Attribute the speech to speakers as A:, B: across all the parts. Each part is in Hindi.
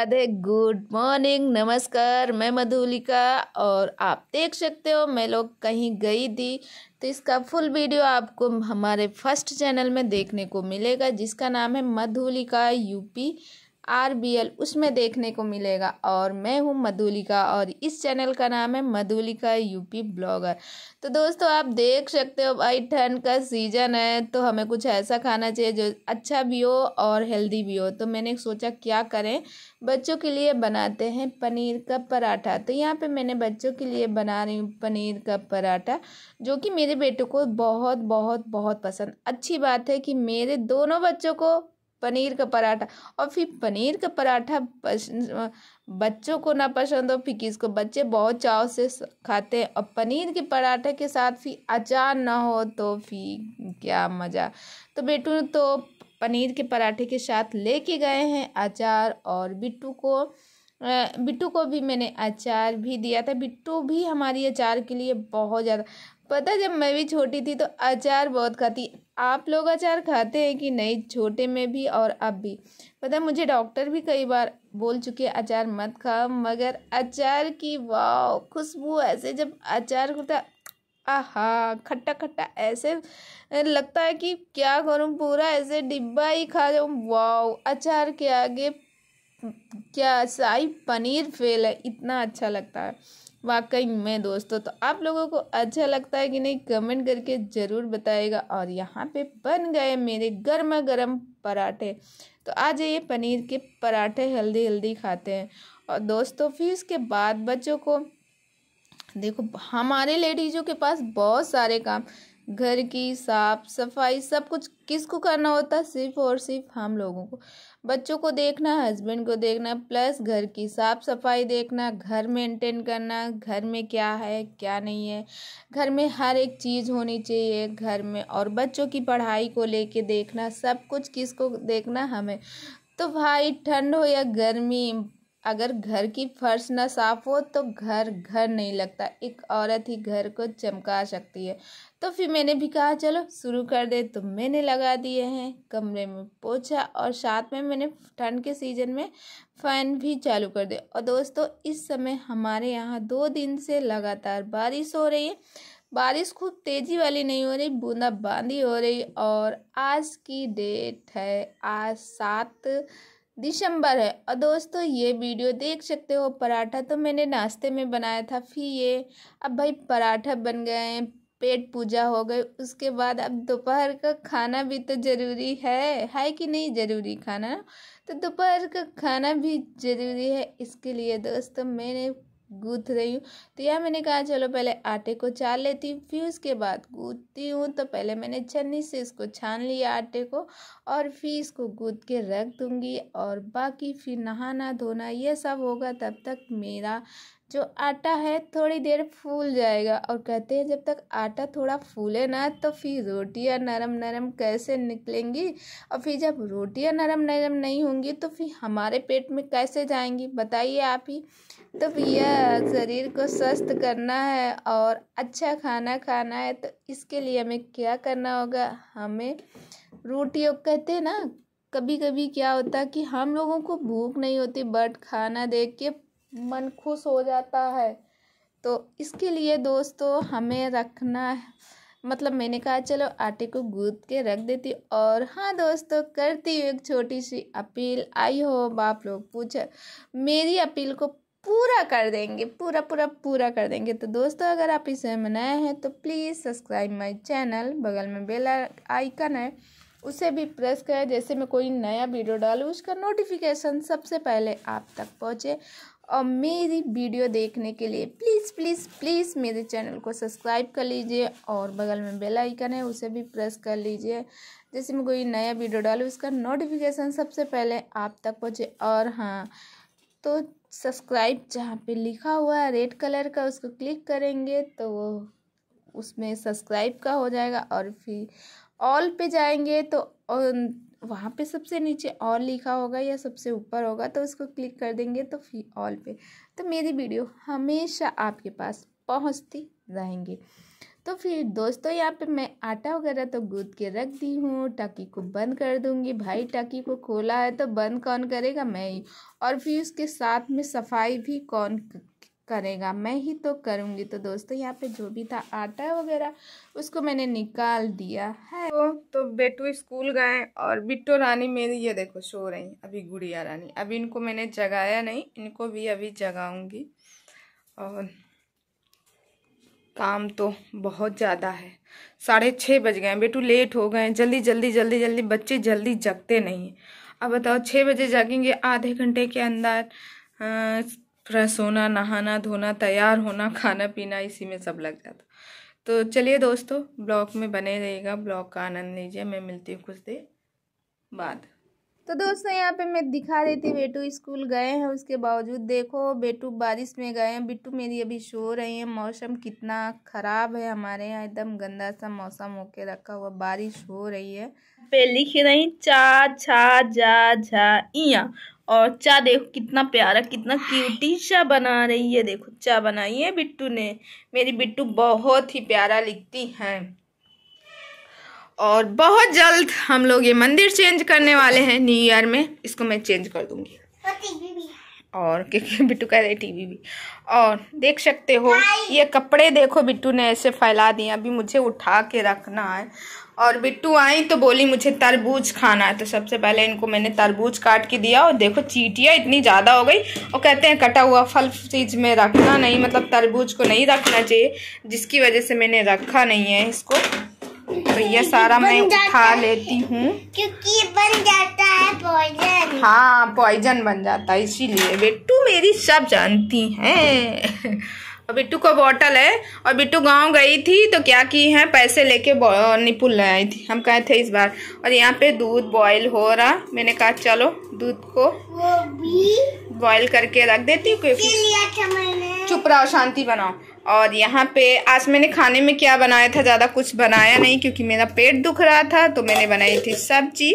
A: राधे गुड मॉर्निंग नमस्कार मैं मधुलिका और आप देख सकते हो मैं लोग कहीं गई थी तो इसका फुल वीडियो आपको हमारे फर्स्ट चैनल में देखने को मिलेगा जिसका नाम है Madhulika UP R B L उसमें देखने को मिलेगा और मैं हूँ मधुलिका और इस चैनल का नाम है मधुलिका यूपी ब्लॉगर तो दोस्तों आप देख सकते हो भाई ठंड का सीज़न है तो हमें कुछ ऐसा खाना चाहिए जो अच्छा भी हो और हेल्दी भी हो तो मैंने सोचा क्या करें बच्चों के लिए बनाते हैं पनीर का पराठा तो यहाँ पे मैंने बच्चों के लिए बना रही हूँ पनीर का पराठा जो कि मेरे बेटे को बहुत बहुत बहुत पसंद अच्छी बात है कि मेरे दोनों बच्चों को पनीर का पराठा और फिर पनीर का पराठा बच्चों को ना पसंद हो फिर किसको बच्चे बहुत चाव से खाते हैं और पनीर के पराठे के साथ फिर अचार ना हो तो फिर क्या मज़ा तो बेटू तो पनीर के पराठे के साथ लेके गए हैं अचार और बिट्टू को बिट्टू को भी मैंने अचार भी दिया था बिट्टू भी हमारी अचार के लिए बहुत ज़्यादा पता जब मैं भी छोटी थी तो अचार बहुत खाती आप लोग अचार खाते हैं कि नहीं छोटे में भी और अब भी पता मुझे डॉक्टर भी कई बार बोल चुके अचार मत खाओ मगर अचार की वाह खुशबू ऐसे जब अचार खुलता आहा खट्टा खट्टा ऐसे लगता है कि क्या करूँ पूरा ऐसे डिब्बा ही खा जाऊँ वाओ अचार के आगे क्या शाही पनीर फेल है इतना अच्छा लगता है वाकई में दोस्तों तो आप लोगों को अच्छा लगता है कि नहीं कमेंट करके ज़रूर बताएगा और यहाँ पे बन गए मेरे गर्मा गर्म पराठे तो आज ये पनीर के पराठे हेल्दी हेल्दी खाते हैं और दोस्तों फिर इसके बाद बच्चों को देखो हमारे लेडीज़ों के पास बहुत सारे काम घर की साफ सफाई सब कुछ किसको करना होता है सिर्फ और सिर्फ हम लोगों को बच्चों को देखना हस्बैंड को देखना प्लस घर की साफ सफाई देखना घर मेंटेन करना घर में क्या है क्या नहीं है घर में हर एक चीज़ होनी चाहिए घर में और बच्चों की पढ़ाई को लेके देखना सब कुछ किसको देखना हमें तो भाई ठंड हो या गर्मी अगर घर की फर्श ना साफ हो तो घर घर नहीं लगता एक औरत ही घर को चमका सकती है तो फिर मैंने भी कहा चलो शुरू कर दे तो मैंने लगा दिए हैं कमरे में पोछा और साथ में मैंने ठंड के सीज़न में फ़ैन भी चालू कर दिया और दोस्तों इस समय हमारे यहाँ दो दिन से लगातार बारिश हो रही है बारिश खूब तेज़ी वाली नहीं हो रही बूंदाबांदी हो रही और आज की डेट है आज सात दिसंबर है और दोस्तों ये वीडियो देख सकते हो पराठा तो मैंने नाश्ते में बनाया था फिर ये अब भाई पराठा बन गए हैं पेट पूजा हो गई उसके बाद अब दोपहर का खाना भी तो ज़रूरी है है कि नहीं ज़रूरी खाना तो दोपहर का खाना भी ज़रूरी है इसके लिए दोस्तों मैंने गूँथ रही हूँ तो यह मैंने कहा चलो पहले आटे को चाल लेती हूँ फिर उसके बाद गूँथती हूँ तो पहले मैंने छन्नी से इसको छान लिया आटे को और फिर इसको गूँथ के रख दूँगी और बाकी फिर नहाना धोना यह सब होगा तब तक मेरा जो आटा है थोड़ी देर फूल जाएगा और कहते हैं जब तक आटा थोड़ा फूले ना तो फिर रोटियां नरम नरम कैसे निकलेंगी और फिर जब रोटियां नरम नरम नहीं होंगी तो फिर हमारे पेट में कैसे जाएंगी बताइए आप ही तो भैया शरीर को स्वस्थ करना है और अच्छा खाना खाना है तो इसके लिए हमें क्या करना होगा हमें रोटियों कहते हैं ना कभी कभी क्या होता कि हम लोगों को भूख नहीं होती बट खाना देख के मन खुश हो जाता है तो इसके लिए दोस्तों हमें रखना है मतलब मैंने कहा चलो आटे को गूद के रख देती और हाँ दोस्तों करती हूँ एक छोटी सी अपील आई हो आप लोग पूछ मेरी अपील को पूरा कर देंगे पूरा पूरा पूरा कर देंगे तो दोस्तों अगर आप इसे में नए हैं तो प्लीज़ सब्सक्राइब माय चैनल बगल में बेल आइकन है उसे भी प्रेस करें जैसे मैं कोई नया वीडियो डालूँ उसका नोटिफिकेशन सबसे पहले आप तक पहुँचे और मेरी वीडियो देखने के लिए प्लीज़ प्लीज़ प्लीज़ मेरे चैनल को सब्सक्राइब कर लीजिए और बगल में बेल आइकन है उसे भी प्रेस कर लीजिए जैसे मैं कोई नया वीडियो डालूँ उसका नोटिफिकेशन सबसे पहले आप तक पहुँचे और हाँ तो सब्सक्राइब जहाँ पे लिखा हुआ है रेड कलर का उसको क्लिक करेंगे तो वो उसमें सब्सक्राइब का हो जाएगा और फिर ऑल पे जाएंगे तो वहाँ पे सबसे नीचे ऑल लिखा होगा या सबसे ऊपर होगा तो उसको क्लिक कर देंगे तो फिर ऑल पे तो मेरी वीडियो हमेशा आपके पास पहुँचती रहेंगी तो फिर दोस्तों यहाँ पे मैं आटा वगैरह तो गूद के रख दी हूँ टाकी को बंद कर दूँगी भाई टाकी को खोला है तो बंद कौन करेगा मैं ही और फिर उसके साथ में सफाई भी कौन करेगा मैं ही तो करूँगी तो दोस्तों यहाँ पे जो भी था आटा वगैरह उसको मैंने निकाल दिया है तो, तो बेटू स्कूल गए और बिट्टो रानी मेरी ये देखो सो रही अभी गुड़िया रानी अभी इनको मैंने जगाया नहीं इनको भी अभी जगाऊंगी और काम तो बहुत ज़्यादा है साढ़े छः बज गए बेटू लेट हो गए जल्दी जल्दी जल्दी जल्दी बच्चे जल्दी जगते नहीं अब बताओ छः बजे जागेंगे आधे घंटे के अंदर थोड़ा सोना नहाना धोना तैयार होना खाना पीना इसी में सब लग जाता तो चलिए दोस्तों ब्लॉग में बने रहिएगा ब्लॉग का आनंद लीजिए मैं मिलती हूँ कुछ देर बाद तो दोस्तों यहाँ पे मैं दिखा रही थी बेटू स्कूल गए हैं उसके बावजूद देखो बेटू बारिश में गए हैं बिट्टू मेरी अभी सो रही है मौसम कितना ख़राब है हमारे यहाँ एकदम गंदा सा मौसम होके रखा हुआ बारिश हो रही है पे लिख रही चा छा जा झा इया और चा देखो कितना प्यारा कितना क्यूटी चा बना रही है देखो चा बनाई है बिट्टू ने मेरी बिट्टू बहुत ही प्यारा लिखती है और बहुत जल्द हम लोग ये मंदिर चेंज करने वाले हैं न्यू ईयर में इसको मैं चेंज कर दूंगी और क्योंकि बिट्टू कह रहे टीवी भी और देख सकते हो ये कपड़े देखो बिट्टू ने ऐसे फैला दिए अभी मुझे उठा के रखना है और बिट्टू आई तो बोली मुझे तरबूज खाना है तो सबसे पहले इनको मैंने तरबूज काट के दिया और देखो चीटियाँ इतनी ज़्यादा हो गई और कहते हैं कटा हुआ फल फ्रिज में रखना नहीं मतलब तरबूज को नहीं रखना चाहिए जिसकी वजह से मैंने रखा नहीं है इसको तो ये सारा मैं उठा लेती हूँ क्योंकि बन जाता है पॉइजन हाँ पॉइजन बन जाता है इसीलिए बेटू मेरी सब जानती हैं और बिट्टू का बॉटल है और बिट्टू गांव गई थी तो क्या की है पैसे लेके निपुल ले आई थी हम कहे थे इस बार और यहाँ पे दूध बॉईल हो रहा मैंने कहा चलो दूध को बॉईल करके रख देती हूँ क्योंकि अच्छा चुप रहा शांति बनाओ और यहाँ पे आज मैंने खाने में क्या बनाया था ज़्यादा कुछ बनाया नहीं क्योंकि मेरा पेट दुख रहा था तो मैंने बनाई थी सब्जी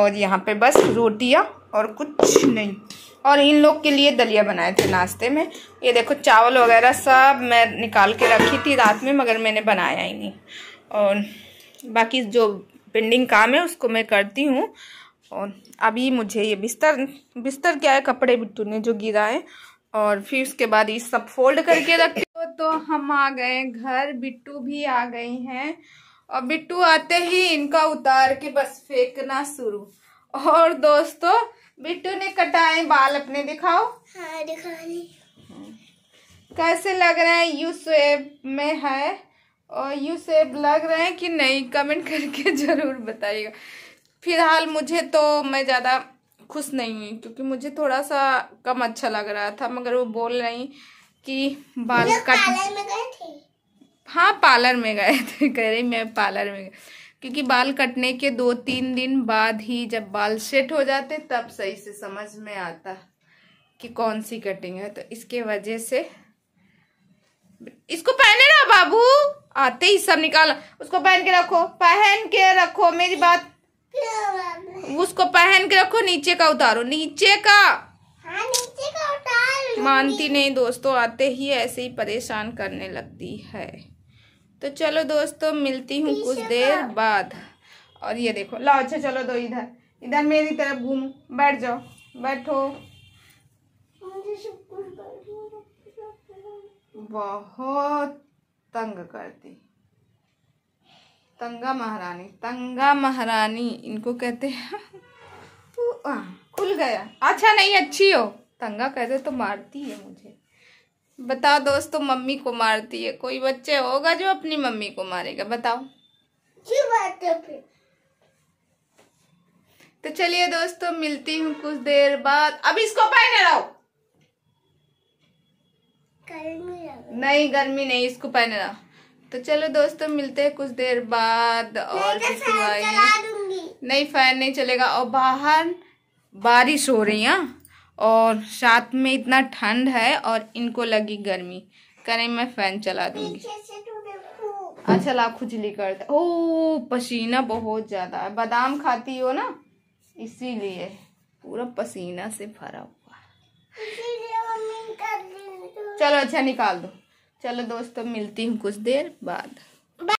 A: और यहाँ पे बस रोटियाँ और कुछ नहीं और इन लोग के लिए दलिया बनाए थे नाश्ते में ये देखो चावल वगैरह सब मैं निकाल के रखी थी रात में मगर मैंने बनाया ही नहीं और बाकी जो पेंडिंग काम है उसको मैं करती हूँ और अभी मुझे ये बिस्तर बिस्तर क्या है कपड़े बिट्टू ने जो गिरा है और फिर उसके बाद ये सब फोल्ड करके रखती तो हम आ गए घर बिट्टू भी आ गई हैं और बिट्टू आते ही इनका उतार के बस फेंकना शुरू और दोस्तों बिट्टू ने कटाए बाल अपने दिखाओ हाँ कैसे लग रहे हैं यू सेब में है और यू सेब लग रहे हैं कि नहीं कमेंट करके ज़रूर बताइएगा फिलहाल मुझे तो मैं ज़्यादा खुश नहीं हूँ क्योंकि मुझे थोड़ा सा कम अच्छा लग रहा था मगर वो बोल रही कि बाल कट हाँ पार्लर में गए थे कह रही मैं पार्लर में गए क्योंकि बाल कटने के दो तीन दिन बाद ही जब बाल सेट हो जाते तब सही से समझ में आता कि कौन सी कटिंग है तो इसके वजह से इसको पहने ना बाबू आते ही सब निकाल उसको पहन के रखो पहन के रखो मेरी बात उसको पहन के रखो नीचे का उतारो नीचे का हाँ, नीचे का मानती नहीं दोस्तों आते ही ऐसे ही परेशान करने लगती है तो चलो दोस्तों मिलती हूँ कुछ देर बाद और ये देखो लाओ अच्छा चलो दो इधर इधर मेरी तरफ घूमो बैठ जाओ बैठो बहुत तंग करती तंगा महारानी तंगा महारानी इनको कहते हैं खुल गया अच्छा नहीं अच्छी हो तंगा दे तो मारती है मुझे बताओ दोस्तों मम्मी को मारती है कोई बच्चे होगा जो अपनी मम्मी को मारेगा बताओ तो चलिए दोस्तों मिलती हूँ कुछ देर बाद अब इसको पहने रहो नहीं गर्मी नहीं इसको पहने रहो तो चलो दोस्तों मिलते हैं कुछ देर बाद और तो नहीं फैन नहीं चलेगा और बाहर बारिश हो रही है हाँ? और साथ में इतना ठंड है और इनको लगी गर्मी करें मैं फैन चला दूंगी अच्छा ला खुजली कर दे ओ पसीना बहुत ज़्यादा है बादाम खाती हो ना इसीलिए पूरा पसीना से भरा हुआ चलो अच्छा निकाल दो चलो दोस्तों मिलती हूँ कुछ देर बाद